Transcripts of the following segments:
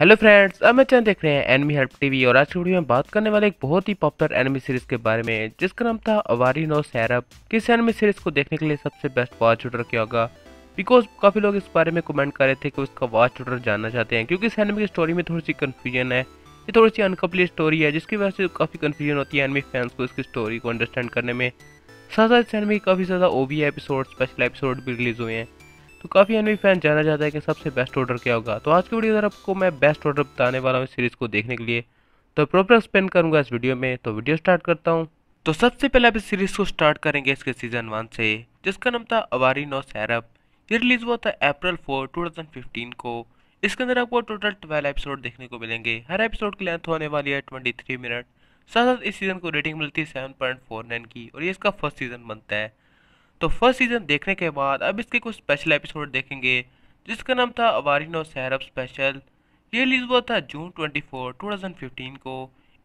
hello friends अब मैं channel देख रहे हैं एनमी हेल्प टीवी और आज की वीडियो में बात करने वाले एक बहुत ही पॉपुलर एनमी सीरीज के बारे में जिसका नाम था अवारी नो सैरब किस एनमी सीरीज को देखने के लिए सबसे बेस्ट वॉच शूटर क्या होगा बिकॉज काफ़ी लोग इस बारे में कमेंट कर रहे थे कि उसका वॉच ऑर्डर जानना चाहते हैं क्योंकि इस एनमी की स्टोरी में थोड़ी सी कन्फ्यूजन है ये थोड़ी सी अनकम्प्लीट स्टोरी है जिसकी वजह से काफ़ी कन्फ्यूजन होती है एनमी फैंस को इसकी स्टोरी को अंडरस्टैंड करने में साथ साथ इस एनमी के काफ़ी ज़्यादा ओवी एपिसोड स्पेशल एपिसोड भी रिलीज़ हुए हैं तो काफ़ी एनवी फैन जाना जाता है कि सबसे बेस्ट ऑर्डर क्या होगा तो आज की वीडियो अगर आपको मैं बेस्ट ऑर्डर बताने वाला हूँ इस सीरीज़ को देखने के लिए तो प्रॉपर एक्सप्लेन करूँगा इस वीडियो में तो वीडियो स्टार्ट करता हूँ तो सबसे पहले आप इस सीरीज़ को स्टार्ट करेंगे इसके सीज़न वन से जिसका नाम था अवारी नो सैरब ये रिलीज़ हुआ था अप्रैल फोर टू को इसके अंदर आपको टोटल ट्वेल्व एपिसोड देखने को मिलेंगे हर एपिसोड की लेंथ होने वाली है ट्वेंटी थ्री मिनट साथ साथ इस सीज़न को रेटिंग मिलती है सेवन पॉइंट फोर नाइन की और ये इसका फर्स्ट सीज़न बनता है तो फर्स्ट सीज़न देखने के बाद अब इसके कुछ स्पेशल एपिसोड देखेंगे जिसका नाम था अवारिनो सैरब स्पेशल ये रिलीज़ हुआ था जून 24, 2015 को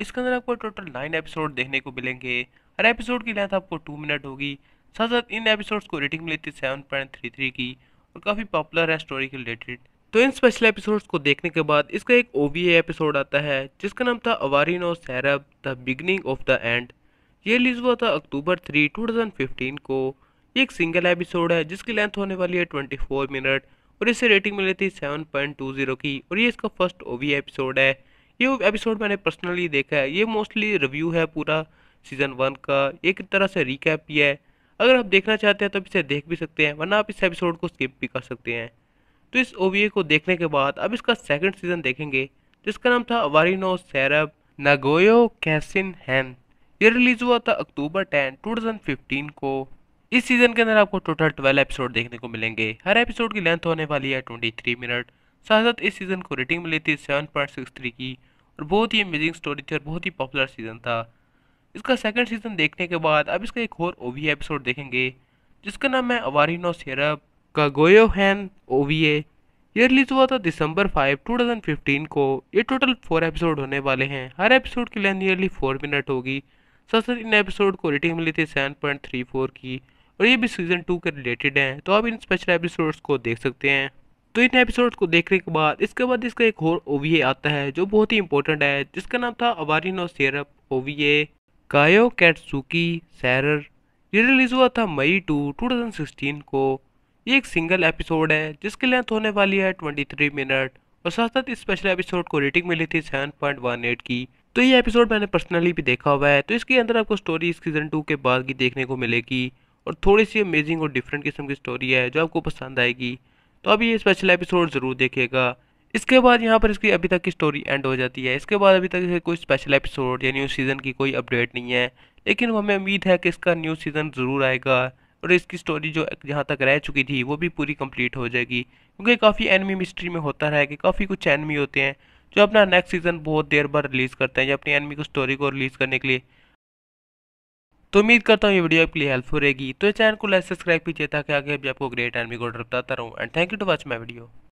इसके अंदर आपको टोटल नाइन एपिसोड देखने को मिलेंगे हर एपिसोड की लेंथ आपको टू मिनट होगी साथ साथ इन एपिसोड्स को रेटिंग मिली थी सेवन पॉइंट थ्री थ्री की और काफ़ी पॉपुलर है स्टोरी के रिलेटेड तो इन स्पेशल एपिसोड्स को देखने के बाद इसका एक ओ एपिसोड आता है जिसका नाम था अवारिनो सैरब the beginning of the end ये रिलीज़ हुआ था अक्टूबर थ्री टू को ये एक सिंगल एपिसोड है जिसकी लेंथ होने वाली है फोर मिनट और इसे रेटिंग मिली थी जीरो की और ये इसका फर्स्ट ओवी एपिसोड है ये एपिसोड मैंने पर्सनली देखा है ये मोस्टली रिव्यू है पूरा सीज़न वन का एक तरह से रिकैप ही है अगर आप देखना चाहते हैं तो आप इसे देख भी सकते हैं वरना आप इस एपिसोड को स्किप भी कर सकते हैं तो इस ओ को देखने के बाद अब इसका सेकंड सीज़न देखेंगे जिसका नाम था अवारिनो सैरब नागोयो कैसिन हैन ये रिलीज़ हुआ था अक्टूबर थाउजेंड फिफ्टीन को इस सीज़न के अंदर आपको टोटल ट्वेल्व एपिसोड देखने को मिलेंगे हर एपिसोड की लेंथ होने वाली है ट्वेंटी थ्री मिनट साथ साथ इस सीज़न को रेटिंग मिली थी सेवन पॉइंट सिक्स थ्री की और बहुत ही अमेजिंग स्टोरी थी और बहुत ही पॉपुलर सीज़न था इसका सेकंड सीज़न देखने के बाद अब इसका एक और ओ एपिसोड देखेंगे जिसका नाम है अवारिनो सेरब गोयो हैन ओवीए ये रिलीज़ हुआ था December five two thousand fifteen को ये टोटल फोर एपिसोड होने वाले हैं हर एपिसोड की लेंथ नियरली फोर मिनट होगी साथ साथ इन एपिसोड को रेटिंग मिली थी सेवन पॉइंट थ्री फोर की और ये भी सीज़न टू के रिलेटेड हैं तो आप इन स्पेशल एपिसोड्स को देख सकते हैं तो इन एपिसोड्स को देखने के बाद इसके बाद इसका एक और ओवीए आता है जो बहुत ही इंपॉर्टेंट है जिसका नाम था अवारिनो सेरप ओवीए कायो कैटसुकी सैरर ये रिलीज़ हुआ था मई टू टू को ये एक सिंगल एपिसोड है जिसकी लेंथ होने वाली है ट्वेंटी मिनट और साथ साथ इस स्पेशल एपिसोड को रेटिंग मिली थी सेवन की तो ये एपिसोड मैंने पर्सनली भी देखा हुआ है तो इसके अंदर आपको स्टोरी सीजन टू के बाद की देखने को मिलेगी और थोड़ी सी अमेजिंग और डिफरेंट किस्म की स्टोरी है जो आपको पसंद आएगी तो अभी ये स्पेशल एपिसोड ज़रूर देखेगा इसके बाद यहाँ पर इसकी अभी तक की स्टोरी एंड हो जाती है इसके बाद अभी तक कोई स्पेशल एपिसोड या न्यू सीज़न की कोई अपडेट नहीं है लेकिन हमें उम्मीद है कि इसका न्यू सीज़न ज़रूर आएगा और इसकी स्टोरी जो जहाँ तक रह चुकी थी वो भी पूरी कंप्लीट हो जाएगी क्योंकि काफ़ी एनमी मिस्ट्री में होता है कि काफ़ी कुछ एनमी होते हैं जो अपना नेक्स्ट सीज़न बहुत देर बाद रिलीज़ करते हैं या अपनी एनमी को स्टोरी को रिलीज़ करने के लिए तो उम्मीद करता हूँ ये वीडियो आपके लिए हेल्पफुल रहेगी तो चैनल को लाइक सब्सक्राइब कीजिए ताकि आगे भी आपको ग्रेट आर्मी गोल्ड बताता रहूँ and thank you to watch my video